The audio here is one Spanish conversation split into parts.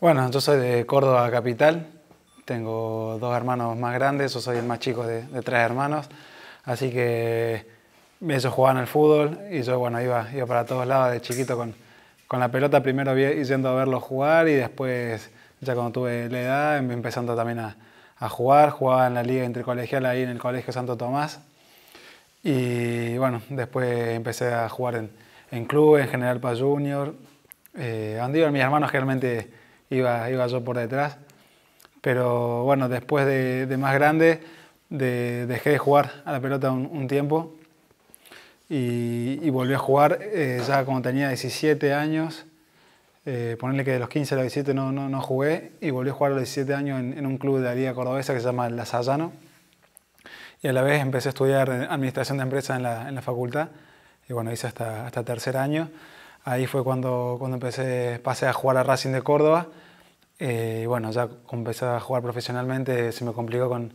Bueno, yo soy de Córdoba capital, tengo dos hermanos más grandes, yo soy el más chico de, tres hermanos, así que ellos jugaban al el fútbol y yo bueno, iba, iba para todos lados de chiquito con, con la pelota, primero yendo a verlos jugar y después ya cuando tuve la edad em, empezando también a, jugar, jugaba en la liga intercolegial ahí en el Colegio Santo Tomás y bueno, después empecé a jugar en, en clubes, en General para Junior, eh, mis hermanos generalmente iba, iba yo por detrás. Pero bueno, después de, más grande dejé de jugar a la pelota un, tiempo y, volví a jugar eh, ya cuando tenía 17 años. Eh, ponerle que de los 15 a los 17 no, no, no, jugué y volví a jugar a los 17 años en, un club de la Liga Cordobesa que se llama La Sallano. Y a la vez empecé a estudiar Administración de Empresas en la, en la facultad. Y bueno, hice hasta, hasta tercer año. Ahí fue cuando, cuando empecé, pasé a jugar a Racing de Córdoba. Eh, y bueno, ya empecé a jugar profesionalmente, se me complicó con,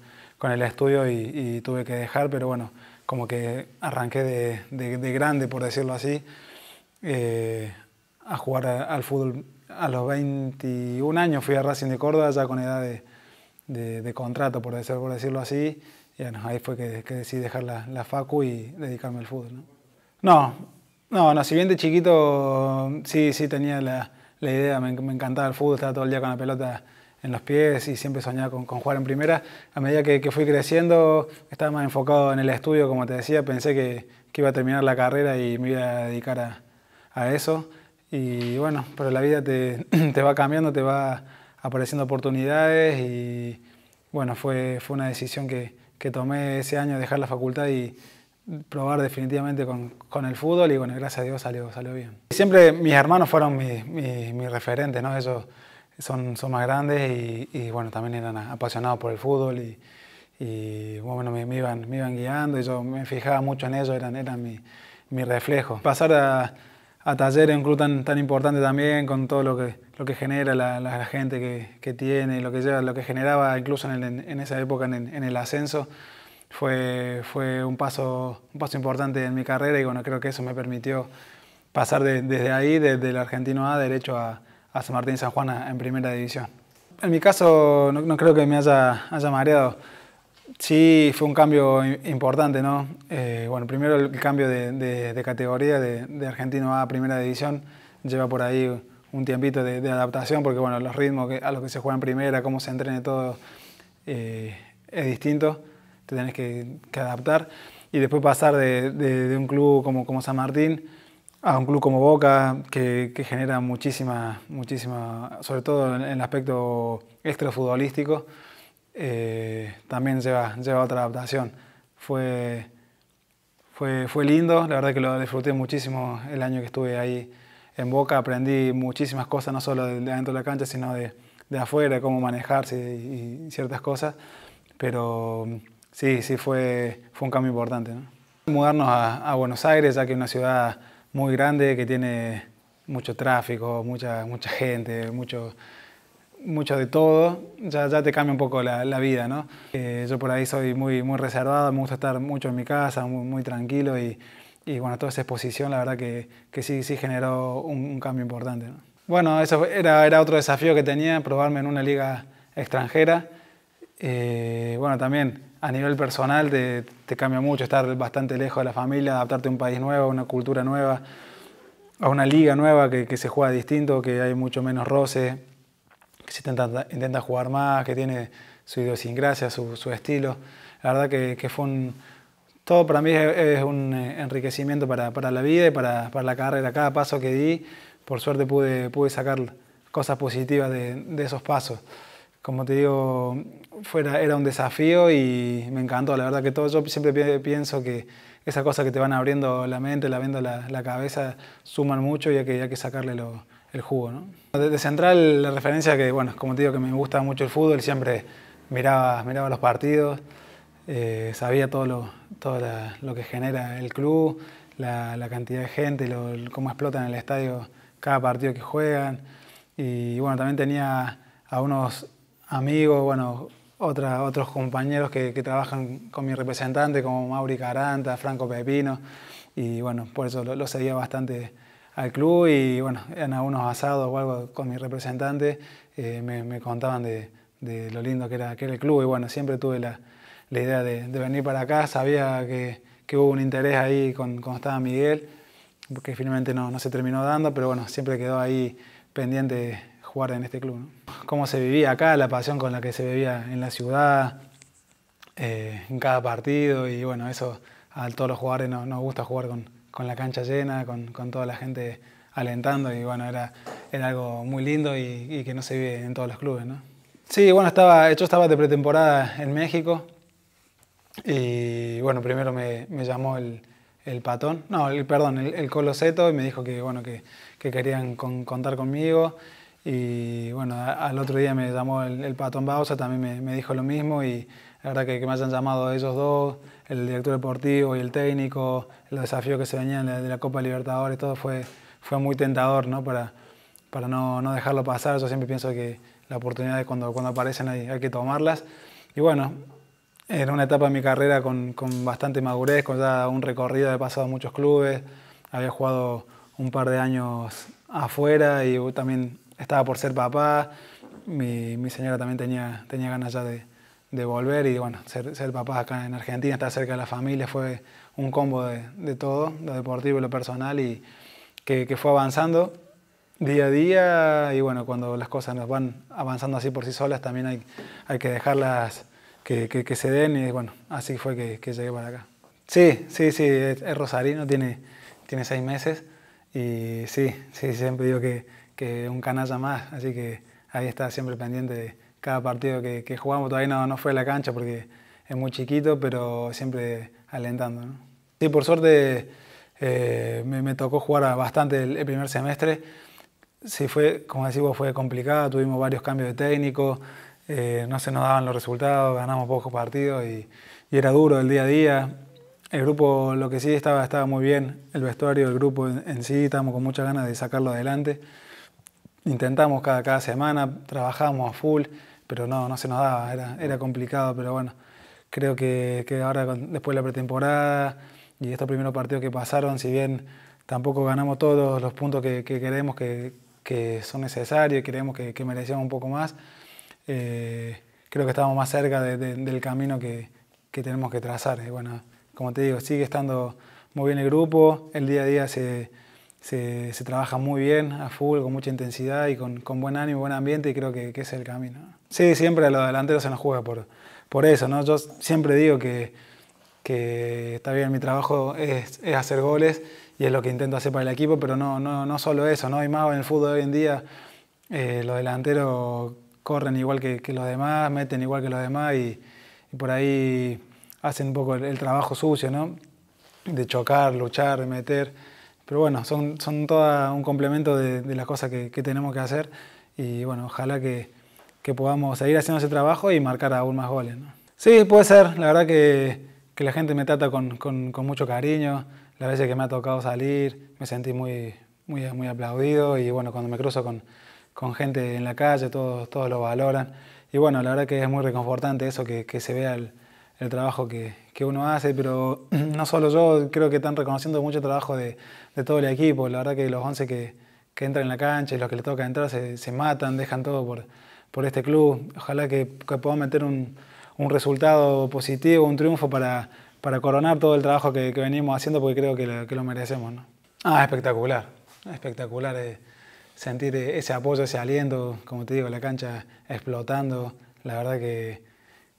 el estudio y, tuve que dejar, pero bueno, como que arranqué de, grande, por decirlo así, eh, a jugar al fútbol. A los 21 años fui a Racing de Córdoba, ya con edad de, contrato, por decirlo, por decirlo así, y ahí fue que, que decidí dejar la, la, facu y dedicarme al fútbol. no no, no, si bien de chiquito sí, sí tenía la, idea, me, encantaba el fútbol, estaba todo el día con la pelota en los pies y siempre soñaba con, jugar en primera. A medida que, fui creciendo, estaba más enfocado en el estudio, como te decía, pensé que, iba a terminar la carrera y me iba a dedicar a, eso. Y bueno, pero la vida te, va cambiando, te va apareciendo oportunidades y bueno, fue, una decisión que tomé ese año, dejar la facultad y, probar definitivamente con, con, el fútbol y bueno, gracias a Dios salió, salió bien. Siempre mis hermanos fueron mis, referentes, ¿no? Ellos son, son más grandes y, y, bueno, también eran apasionados por el fútbol y, y bueno, me, me, iban, me iban guiando y yo me fijaba mucho en ellos, eran, eran mi, mi reflejo. Pasar a, a en un club tan, tan importante también, con todo lo que, lo que genera la, gente que, que, tiene, lo que, lleva, lo que generaba incluso en, en esa época en en el ascenso, fue, fue un, paso, un paso importante en mi carrera y creo que eso me permitió pasar desde ahí, desde el argentino A, derecho a, San Martín San Juan en primera división. En mi caso no, creo que me haya, haya, mareado. Sí fue un cambio importante, ¿no? Eh, bueno, primero el cambio de, categoría de, argentino A a primera división lleva por ahí un tiempito de, adaptación, porque bueno, los ritmos a los que se juega en primera, cómo se entrene todo, eh, es distinto te tenés que, adaptar. Y después pasar de, un club como, como San Martín a un club como Boca, que, genera muchísima, muchísima, sobre todo en, el aspecto extrafutbolístico, eh, también lleva, lleva otra adaptación. Fue, fue, fue lindo, la verdad que lo disfruté muchísimo el año que estuve ahí en Boca, aprendí muchísimas cosas, no solo de, de adentro de la cancha, sino de, de afuera, cómo manejarse y, y ciertas cosas, pero Sí, sí, fue, fue un cambio importante. ¿no? Mudarnos a, Buenos Aires, ya que es una ciudad muy grande que tiene mucho tráfico, mucha, mucha gente, mucho, mucho de todo, ya, ya te cambia un poco la, la vida, ¿no? Eh, yo por ahí soy muy, muy reservado, me gusta estar mucho en mi casa, muy, tranquilo y, y, bueno, toda esa exposición la verdad que, que sí, sí generó un, cambio importante. ¿no? Bueno, eso era, era otro desafío que tenía, probarme en una liga extranjera. Eh, bueno, también a nivel personal te, cambia mucho estar bastante lejos de la familia, adaptarte a un país nuevo, a una cultura nueva, a una liga nueva que, se juega distinto, que hay mucho menos roce, que se intenta, jugar más, que tiene su idiosincrasia, su, estilo. La verdad que, fue un... Todo para mí es, un enriquecimiento para, la vida y para, la carrera. Cada paso que di, por suerte pude, pude sacar cosas positivas de esos pasos como te digo, fuera, era un desafío y me encantó. La verdad que todo, yo siempre pienso que esas cosas que te van abriendo la mente, la abriendo la, cabeza, suman mucho y hay que, hay que sacarle el jugo. ¿no? Desde Central, la referencia que, bueno, como te digo, que me gusta mucho el fútbol, siempre miraba, miraba los partidos, eh, sabía todo, lo, todo lo que genera el club, la, cantidad de gente, lo, cómo en el estadio cada partido que juegan. Y bueno, también tenía a unos amigos, bueno, otros compañeros que, trabajan con mi representante, como Mauri Caranta, Franco Pepino, y bueno, por eso lo, seguía bastante al club y bueno, en algunos asados o algo con mi representante eh, me, contaban de, lo lindo que era, que el club y bueno, siempre tuve la, idea de, venir para acá, sabía que, hubo un interés ahí con, con estaba Miguel, que finalmente no, no se terminó dando, pero bueno, siempre quedó ahí pendiente jugar en este club. ¿no? Cómo se vivía acá, la pasión con la que se vivía en la ciudad, eh, en cada partido y bueno, eso a todos los jugadores nos, nos gusta jugar con, la cancha llena, con, toda la gente alentando y bueno, era, algo muy lindo y, que no se vive en todos los clubes. ¿no? Sí, bueno, estaba, yo estaba de pretemporada en México y bueno, primero me, llamó el, patón, no, el, perdón, el, Coloseto y me dijo que, bueno, que, querían contar conmigo y bueno, al otro día me llamó el, Patón Bausa, también me, dijo lo mismo y la verdad que, me hayan llamado ellos dos, el director deportivo y el técnico, los desafíos que se venían de la Copa Libertadores, todo fue, fue muy tentador ¿no? para, para no, dejarlo pasar. Yo siempre pienso que las oportunidades cuando, cuando aparecen hay, que tomarlas. Y bueno, era una etapa de mi carrera con, con, bastante madurez, con ya un recorrido, he pasado muchos clubes, había jugado un par de años afuera y también estaba por ser papá, mi, mi señora también tenía, tenía ganas ya de, de volver y bueno, ser, ser, papá acá en Argentina, estar cerca de la familia, fue un combo de, de todo, lo deportivo y lo personal, y que, que, fue avanzando día a día y bueno, cuando las cosas nos van avanzando así por sí solas, también hay, hay que dejarlas que, que, que, se den y bueno, así fue que, llegué para acá. Sí, sí, sí, es, es rosarino, tiene, tiene seis meses y sí, sí, siempre digo que, que un canalla más, así que ahí está siempre pendiente de cada partido que, jugamos. Todavía no, no, fue a la cancha porque es muy chiquito, pero siempre alentando. Sí, por suerte eh, me, tocó jugar bastante el, primer semestre. Sí, fue, como decimos, fue complicado, tuvimos varios cambios de técnico, eh, no se nos daban los resultados, ganamos pocos partidos y, era duro el día a día. El grupo, lo que sí estaba, estaba muy bien, el vestuario, del grupo en, en sí, estábamos con muchas ganas de sacarlo adelante intentamos cada, cada semana, trabajamos a full, pero no, no se nos daba, era, era complicado, pero bueno, creo que, que ahora después de la pretemporada y estos primeros partidos que pasaron, si bien tampoco ganamos todos los puntos que, que queremos que, que, son necesarios y creemos que, merecíamos un poco más, eh, creo que estamos más cerca del camino que, que, tenemos que trazar. Y bueno, como te digo, sigue estando muy bien el grupo, el día a día se se, trabaja muy bien, a full, con mucha intensidad y con, buen ánimo, buen ambiente, y creo que, es el camino. Sí, siempre a los delanteros se nos juega por, eso, ¿no? Yo siempre digo que, que está bien, mi trabajo es, hacer goles y es lo que intento hacer para el equipo, pero no, no, no solo eso, ¿no? hay más en el fútbol hoy en día, eh, los delanteros corren igual que, los demás, meten igual que los demás y, por ahí hacen un poco el, trabajo sucio, De chocar, luchar, meter pero bueno, son, son todo un complemento de, las cosas que, que, tenemos que hacer y bueno, ojalá que, que, podamos seguir haciendo ese trabajo y marcar aún más goles. Sí, puede ser, la verdad que, que la gente me trata con, con, mucho cariño, las veces que me ha tocado salir me sentí muy, muy, muy aplaudido y bueno, cuando me cruzo con, con gente en la calle todos, todos lo valoran y bueno, la verdad que es muy reconfortante eso, que, se vea el el trabajo que, que, uno hace, pero no solo yo, creo que están reconociendo mucho trabajo de, de todo el equipo. La verdad que los 11 que, que, entran en la cancha y los que les toca entrar se, se matan, dejan todo por, por este club. Ojalá que, que podamos meter un, un, resultado positivo, un triunfo para, para coronar todo el trabajo que, venimos haciendo, porque creo que lo, merecemos. ¿no? Ah, espectacular, espectacular eh, sentir eh, ese apoyo, ese aliento, como te digo, la cancha explotando. La verdad que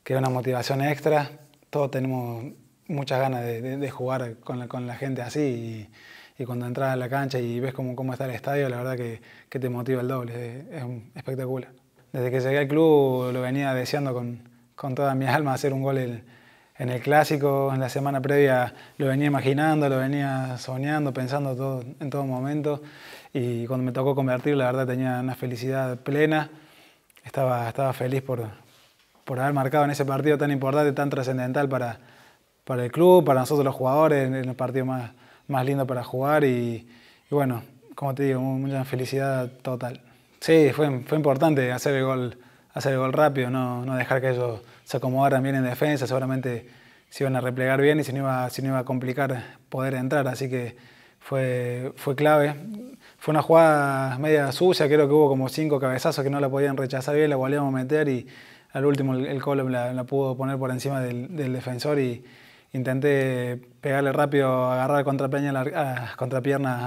que es una motivación extra. Todos tenemos muchas ganas de, jugar con la, gente así y, cuando entras a la cancha y ves cómo, cómo está el estadio, la verdad que, te motiva el doble, es, espectacular. Desde que llegué al club lo venía deseando con, toda mi alma hacer un gol en el clásico, en la semana previa lo venía imaginando, lo venía soñando, pensando todo, en todo momento y cuando me tocó convertir la verdad tenía una felicidad plena, estaba, estaba feliz por, por haber marcado en ese partido tan importante, tan trascendental para, para el club, para nosotros los jugadores, en el partido más, más lindo para jugar y, bueno, como te digo, mucha felicidad total. Sí, fue, fue importante hacer el gol, hacer el gol rápido, no, no dejar que ellos se acomodaran bien en defensa, seguramente se iban a replegar bien y se no iba, si no iba a complicar poder entrar, así que fue, fue clave. Fue una jugada media sucia, creo que hubo como cinco cabezazos que no la podían rechazar bien, la volvíamos a meter y al último el, el la, pudo poner por encima del, defensor y intenté pegarle rápido, agarrar contrapierna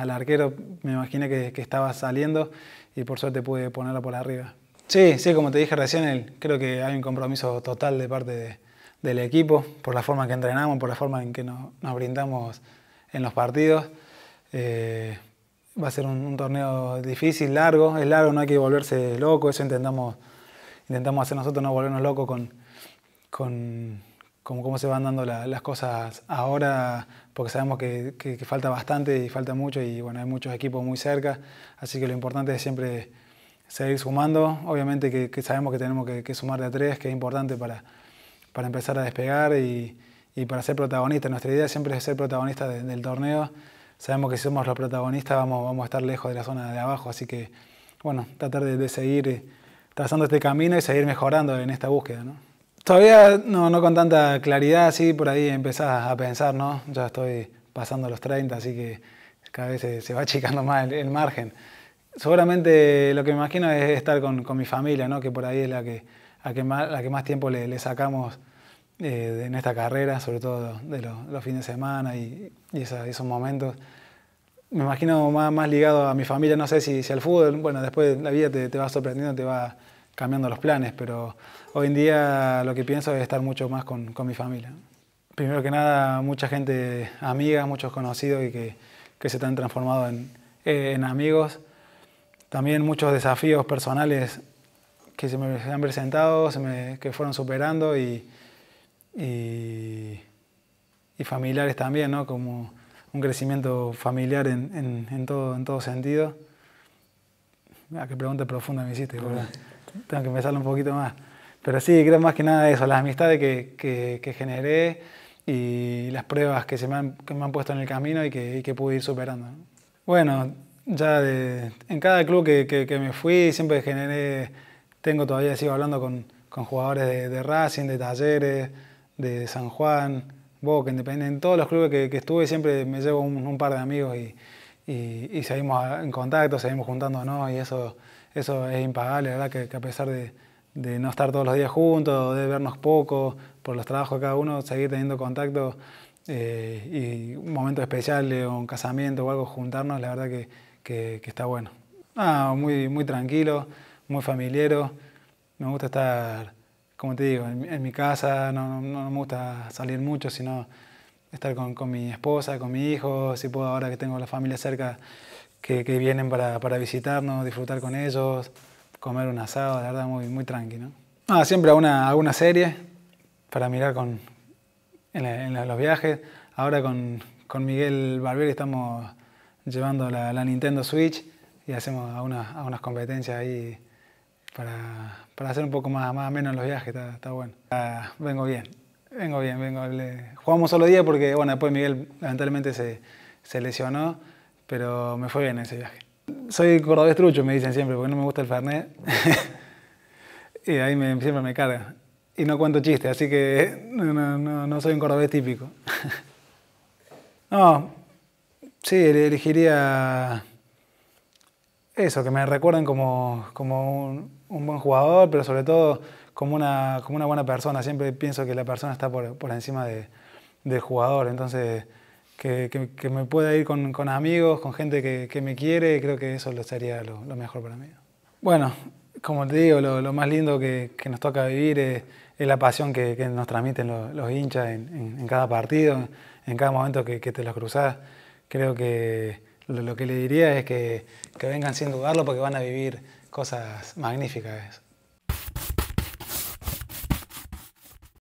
al, al arquero. Me imaginé que, estaba saliendo y por suerte pude ponerla por arriba. Sí, sí, como te dije recién, creo que hay un compromiso total de parte del equipo por la forma que entrenamos, por la forma en que nos, brindamos en los partidos. Eh, va a ser un, un, torneo difícil, largo, es largo, no hay que volverse loco, eso intentamos intentamos hacer nosotros, no volvernos locos con, cómo se van dando las cosas ahora, porque sabemos que, falta bastante y falta mucho y bueno, hay muchos equipos muy cerca, así que lo importante es siempre seguir sumando, obviamente que, sabemos que tenemos que, sumar de tres, que es importante para, para empezar a despegar y, para ser protagonistas. Nuestra idea siempre es ser protagonista del torneo. Sabemos que si somos los protagonistas vamos, vamos a estar lejos de la zona de abajo, así que bueno, tratar de seguir trazando este camino y seguir mejorando en esta búsqueda. ¿no? Todavía no, con tanta claridad, así por ahí empezás a pensar, ¿no? Ya estoy pasando los 30, así que cada vez se, va achicando más el, margen. Seguramente lo que me imagino es estar con, con mi familia, ¿no? Que por ahí es la que, a que más, la que más tiempo le, sacamos eh, en esta carrera, sobre todo de los, fines de semana y, esos momentos. Me imagino más, más ligado a mi familia, no sé si, si al fútbol. Bueno, después la vida te va sorprendiendo, te va cambiando los planes, pero hoy en día lo que pienso es estar mucho más con, mi familia. Primero que nada, mucha gente, amigas, muchos conocidos y que, que se han transformado en, en amigos. También muchos desafíos personales que se me han presentado, se que fueron superando y, y, familiares también, ¿no? como un crecimiento familiar en, en, todo, en sentido. qué pregunta profunda me hiciste tengo que pensarlo un poquito más. Pero sí, creo más que nada eso, las amistades que, que, que generé y las pruebas que se me han, que me han puesto en el camino y que, que pude ir superando. Bueno, ya en cada club que, me fui siempre generé, tengo todavía, sigo hablando con, con jugadores de, Racing, de Talleres, de San Juan, Boca, Independiente, en todos los clubes que, estuve siempre me llevo un, par de amigos y, y, y seguimos en contacto, seguimos juntándonos y eso eso es impagable, la verdad que, a pesar de, no estar todos los días juntos, de vernos poco, por los trabajos de cada uno, seguir teniendo contacto eh, y un momento especial, un casamiento o algo, juntarnos, la verdad que, está bueno. Ah, muy, muy tranquilo, muy familiero, me gusta estar, como te digo, en, mi casa, no, me gusta salir mucho, sino estar con, con mi esposa, con mi hijo, si puedo ahora que tengo la familia cerca que, vienen para, para, visitarnos, disfrutar con ellos, comer un asado, de verdad, muy, muy tranquilo Ah, siempre alguna, alguna serie para mirar con, en, los viajes. Ahora con, con, Miguel Barbieri estamos llevando la, la Nintendo Switch y hacemos algunas, unas competencias ahí para, para, hacer un poco más, más menos los viajes, está, está bueno. Ah, vengo bien, vengo bien, vengo. jugamos solo día porque, bueno, después Miguel lamentablemente se, se lesionó pero me fue bien ese viaje. Soy cordobés trucho, me dicen siempre, porque no me gusta el Fernet. y ahí siempre me carga. Y no cuento chistes, así que no, soy un cordobés típico. no, sí, elegiría eso, que me recuerden como, un, buen jugador, pero sobre todo como una, como una buena persona. Siempre pienso que la persona está por, encima de, del jugador, entonces que, me pueda ir con, amigos, con gente que, me quiere, creo que eso sería lo, mejor para mí. Bueno, como te digo, lo, más lindo que, nos toca vivir es, la pasión que, nos transmiten los, hinchas en, cada partido, en cada momento que, te los cruzas. Creo que lo, que le diría es que, que vengan sin dudarlo porque van a vivir cosas magníficas.